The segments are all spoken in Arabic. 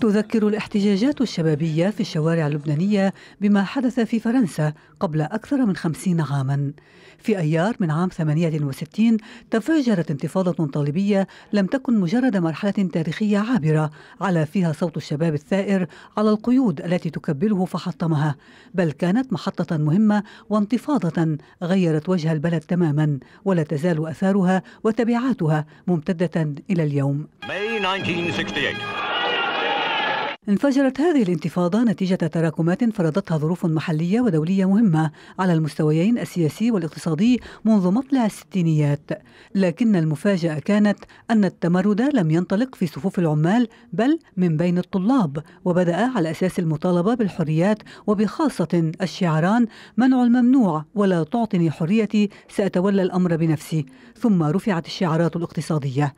تذكر الاحتجاجات الشبابية في الشوارع اللبنانية بما حدث في فرنسا قبل أكثر من خمسين عاما في أيار من عام 68 تفجرت انتفاضة طالبية لم تكن مجرد مرحلة تاريخية عابرة على فيها صوت الشباب الثائر على القيود التي تكبله فحطمها بل كانت محطة مهمة وانتفاضة غيرت وجه البلد تماما ولا تزال أثارها وتبعاتها ممتدة إلى اليوم May 1968. انفجرت هذه الانتفاضة نتيجة تراكمات فرضتها ظروف محلية ودولية مهمة على المستويين السياسي والاقتصادي منذ مطلع الستينيات لكن المفاجأة كانت أن التمرد لم ينطلق في صفوف العمال بل من بين الطلاب وبدأ على أساس المطالبة بالحريات وبخاصة الشعاران منع الممنوع ولا تعطني حريتي سأتولى الأمر بنفسي ثم رفعت الشعارات الاقتصادية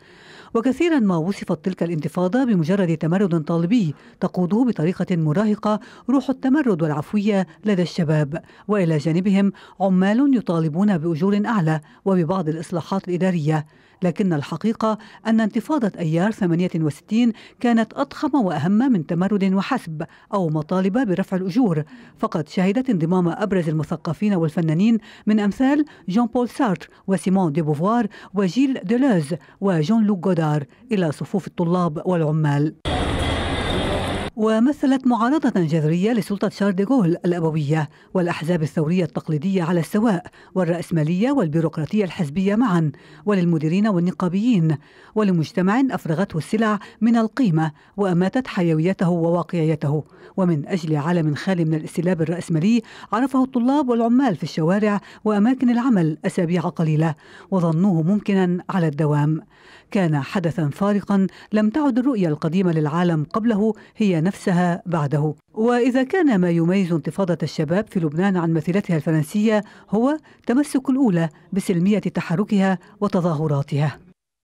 وكثيرا ما وصفت تلك الانتفاضة بمجرد تمرد طالبي تقوده بطريقة مراهقة روح التمرد والعفوية لدى الشباب وإلى جانبهم عمال يطالبون بأجور أعلى وببعض الإصلاحات الإدارية لكن الحقيقة أن انتفاضة أيار 68 كانت أضخم وأهم من تمرد وحسب أو مطالب برفع الأجور فقد شهدت انضمام أبرز المثقفين والفنانين من أمثال جون بول سارتر وسيمون دي بوفوار وجيل ديلوز وجون لوك جودار إلى صفوف الطلاب والعمال ومثلت معارضة جذرية لسلطة شارل الأبوية والأحزاب الثورية التقليدية على السواء والرأسمالية والبيروقراطية الحزبية معا وللمديرين والنقابيين ولمجتمع أفرغته السلع من القيمة وأماتت حيويته وواقعيته ومن أجل عالم خالي من الاستلاب الرأسمالي عرفه الطلاب والعمال في الشوارع وأماكن العمل أسابيع قليلة وظنوه ممكنا على الدوام كان حدثا فارقا لم تعد الرؤية القديمة للعالم قبله هي نفسها بعده وإذا كان ما يميز انتفاضة الشباب في لبنان عن مثيلتها الفرنسية هو تمسك الأولى بسلمية تحركها وتظاهراتها